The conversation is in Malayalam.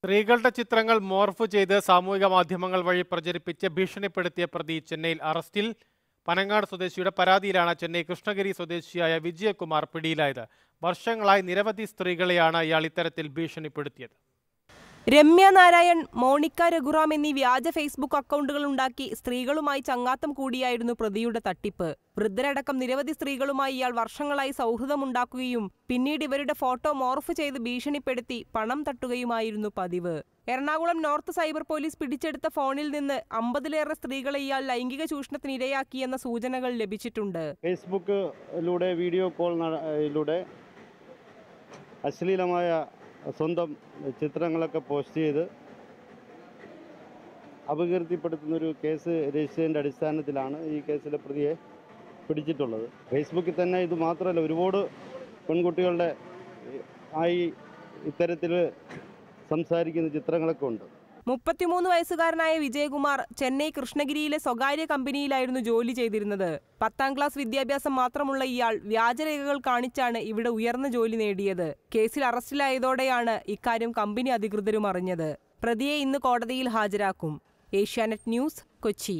സ്ത്രീകളുടെ ചിത്രങ്ങൾ മോർഫ് ചെയ്ത് സാമൂഹിക മാധ്യമങ്ങൾ വഴി പ്രചരിപ്പിച്ച് ഭീഷണിപ്പെടുത്തിയ പ്രതി ചെന്നൈയിൽ അറസ്റ്റിൽ പനങ്ങാട് സ്വദേശിയുടെ പരാതിയിലാണ് ചെന്നൈ കൃഷ്ണഗിരി സ്വദേശിയായ വിജയകുമാർ പിടിയിലായത് വർഷങ്ങളായി നിരവധി സ്ത്രീകളെയാണ് ഇയാൾ ഇത്തരത്തിൽ ഭീഷണിപ്പെടുത്തിയത് രമ്യ നാരായൺ മോണിക്ക രഘുറാം എന്നീ വ്യാജ ഫേസ്ബുക്ക് അക്കൗണ്ടുകൾ ഉണ്ടാക്കി സ്ത്രീകളുമായി ചങ്ങാത്തം കൂടിയായിരുന്നു പ്രതിയുടെ തട്ടിപ്പ് വൃദ്ധരടക്കം നിരവധി സ്ത്രീകളുമായി ഇയാൾ വർഷങ്ങളായി സൗഹൃദമുണ്ടാക്കുകയും പിന്നീട് ഇവരുടെ ഫോട്ടോ മോർഫ് ചെയ്ത് ഭീഷണിപ്പെടുത്തി പണം തട്ടുകയുമായിരുന്നു പതിവ് എറണാകുളം നോർത്ത് സൈബർ പോലീസ് പിടിച്ചെടുത്ത ഫോണിൽ നിന്ന് അമ്പതിലേറെ സ്ത്രീകളെ ഇയാൾ ലൈംഗിക ചൂഷണത്തിന് ഇരയാക്കിയെന്ന സൂചനകൾ ലഭിച്ചിട്ടുണ്ട് ഫേസ്ബുക്കിലൂടെ വീഡിയോ കോളിലൂടെ അശ്ലീലമായ സ്വന്തം ചിത്രങ്ങളൊക്കെ പോസ്റ്റ് ചെയ്ത് അപകീർത്തിപ്പെടുത്തുന്നൊരു കേസ് രജിസ്റ്ററിൻ്റെ അടിസ്ഥാനത്തിലാണ് ഈ കേസിലെ പ്രതിയെ പിടിച്ചിട്ടുള്ളത് ഫേസ്ബുക്കിൽ തന്നെ ഇത് മാത്രമല്ല ഒരുപാട് പെൺകുട്ടികളുടെ ആയി ഇത്തരത്തിൽ സംസാരിക്കുന്ന ചിത്രങ്ങളൊക്കെ ഉണ്ട് മുപ്പത്തിമൂന്ന് വയസ്സുകാരനായ വിജയകുമാർ ചെന്നൈ കൃഷ്ണഗിരിയിലെ സ്വകാര്യ കമ്പനിയിലായിരുന്നു ജോലി ചെയ്തിരുന്നത് പത്താം ക്ലാസ് വിദ്യാഭ്യാസം മാത്രമുള്ള ഇയാൾ വ്യാജരേഖകൾ കാണിച്ചാണ് ഇവിടെ ഉയർന്ന ജോലി നേടിയത് കേസിൽ അറസ്റ്റിലായതോടെയാണ് ഇക്കാര്യം കമ്പനി അധികൃതരും അറിഞ്ഞത് പ്രതിയെ ഇന്ന് കോടതിയിൽ ഹാജരാക്കും ഏഷ്യാനെറ്റ് ന്യൂസ് കൊച്ചി